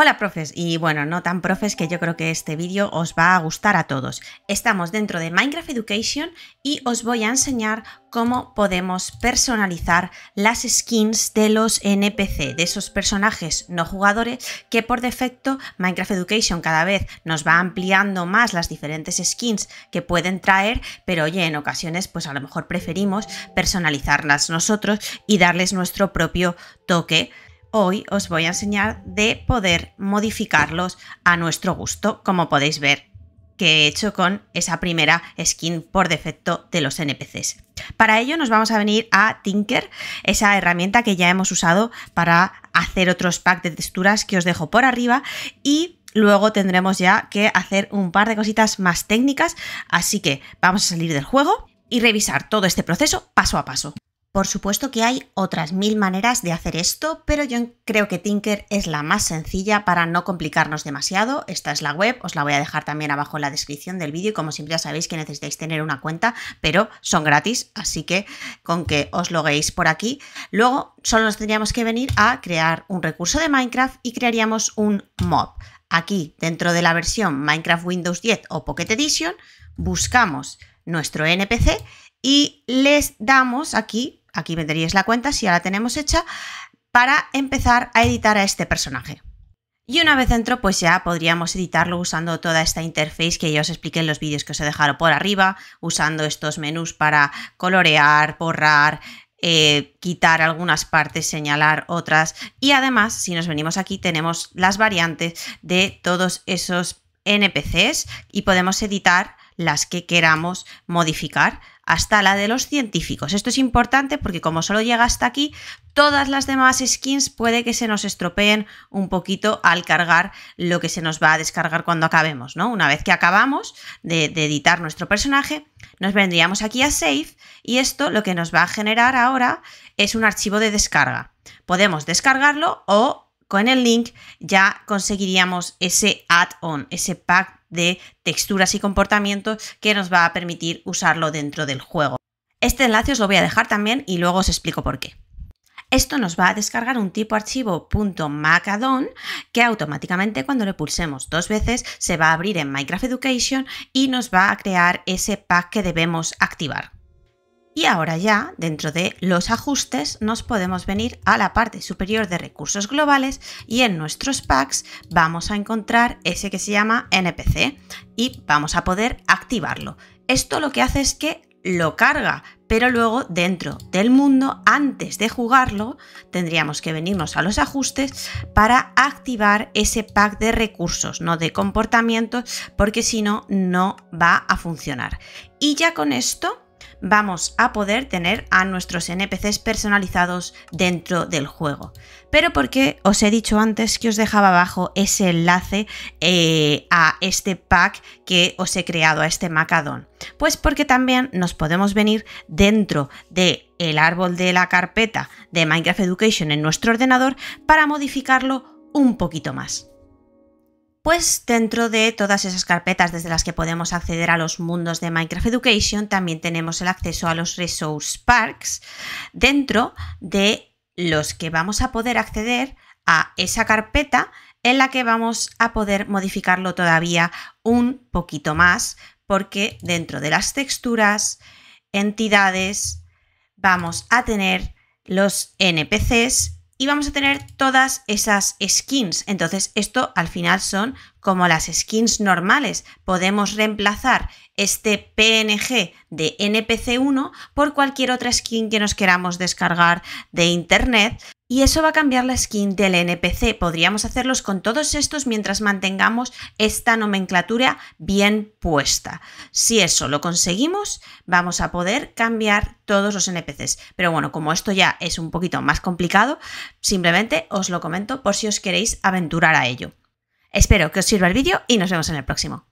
Hola profes y bueno, no tan profes que yo creo que este vídeo os va a gustar a todos. Estamos dentro de Minecraft Education y os voy a enseñar cómo podemos personalizar las skins de los NPC, de esos personajes no jugadores que por defecto Minecraft Education cada vez nos va ampliando más las diferentes skins que pueden traer, pero oye, en ocasiones pues a lo mejor preferimos personalizarlas nosotros y darles nuestro propio toque hoy os voy a enseñar de poder modificarlos a nuestro gusto, como podéis ver que he hecho con esa primera skin por defecto de los NPCs. Para ello nos vamos a venir a Tinker, esa herramienta que ya hemos usado para hacer otros packs de texturas que os dejo por arriba y luego tendremos ya que hacer un par de cositas más técnicas, así que vamos a salir del juego y revisar todo este proceso paso a paso. Por supuesto que hay otras mil maneras de hacer esto, pero yo creo que Tinker es la más sencilla para no complicarnos demasiado. Esta es la web, os la voy a dejar también abajo en la descripción del vídeo y como siempre ya sabéis que necesitáis tener una cuenta, pero son gratis, así que con que os loguéis por aquí. Luego solo nos tendríamos que venir a crear un recurso de Minecraft y crearíamos un mob. Aquí, dentro de la versión Minecraft Windows 10 o Pocket Edition, buscamos nuestro NPC y les damos aquí, aquí vendríais la cuenta si ya la tenemos hecha, para empezar a editar a este personaje. Y una vez dentro, pues ya podríamos editarlo usando toda esta interface que ya os expliqué en los vídeos que os he dejado por arriba, usando estos menús para colorear, borrar, eh, quitar algunas partes, señalar otras. Y además, si nos venimos aquí, tenemos las variantes de todos esos NPCs y podemos editar las que queramos modificar hasta la de los científicos. Esto es importante porque como solo llega hasta aquí, todas las demás skins puede que se nos estropeen un poquito al cargar lo que se nos va a descargar cuando acabemos, ¿no? Una vez que acabamos de, de editar nuestro personaje, nos vendríamos aquí a Save y esto lo que nos va a generar ahora es un archivo de descarga. Podemos descargarlo o con el link ya conseguiríamos ese add-on, ese pack de texturas y comportamientos que nos va a permitir usarlo dentro del juego. Este enlace os lo voy a dejar también y luego os explico por qué. Esto nos va a descargar un tipo archivo .macadon que automáticamente cuando le pulsemos dos veces se va a abrir en Minecraft Education y nos va a crear ese pack que debemos activar. Y ahora ya, dentro de los ajustes, nos podemos venir a la parte superior de recursos globales y en nuestros packs vamos a encontrar ese que se llama NPC y vamos a poder activarlo. Esto lo que hace es que lo carga, pero luego dentro del mundo, antes de jugarlo, tendríamos que venirnos a los ajustes para activar ese pack de recursos, no de comportamientos, porque si no, no va a funcionar. Y ya con esto vamos a poder tener a nuestros NPCs personalizados dentro del juego. Pero qué os he dicho antes que os dejaba abajo ese enlace eh, a este pack que os he creado, a este MACADON Pues porque también nos podemos venir dentro de el árbol de la carpeta de Minecraft Education en nuestro ordenador para modificarlo un poquito más. Pues dentro de todas esas carpetas desde las que podemos acceder a los mundos de Minecraft Education, también tenemos el acceso a los Resource Parks, dentro de los que vamos a poder acceder a esa carpeta en la que vamos a poder modificarlo todavía un poquito más, porque dentro de las texturas, entidades, vamos a tener los NPCs y vamos a tener todas esas skins. Entonces esto al final son como las skins normales. Podemos reemplazar este PNG de NPC1 por cualquier otra skin que nos queramos descargar de internet y eso va a cambiar la skin del NPC. Podríamos hacerlos con todos estos mientras mantengamos esta nomenclatura bien puesta. Si eso lo conseguimos, vamos a poder cambiar todos los NPCs. Pero bueno, como esto ya es un poquito más complicado, simplemente os lo comento por si os queréis aventurar a ello. Espero que os sirva el vídeo y nos vemos en el próximo.